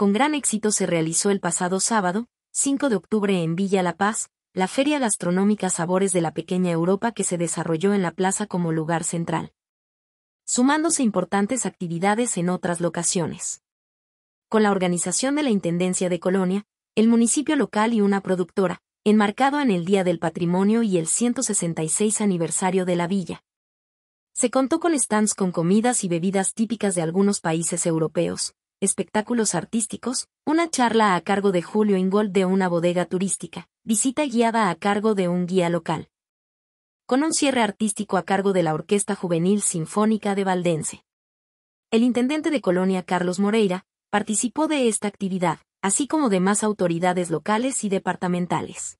con gran éxito se realizó el pasado sábado, 5 de octubre en Villa La Paz, la feria gastronómica Sabores de la Pequeña Europa que se desarrolló en la plaza como lugar central. Sumándose importantes actividades en otras locaciones. Con la organización de la Intendencia de Colonia, el municipio local y una productora, enmarcado en el Día del Patrimonio y el 166 aniversario de la villa. Se contó con stands con comidas y bebidas típicas de algunos países europeos, espectáculos artísticos, una charla a cargo de Julio Ingold de una bodega turística, visita guiada a cargo de un guía local. Con un cierre artístico a cargo de la Orquesta Juvenil Sinfónica de Valdense. El intendente de Colonia Carlos Moreira participó de esta actividad, así como demás más autoridades locales y departamentales.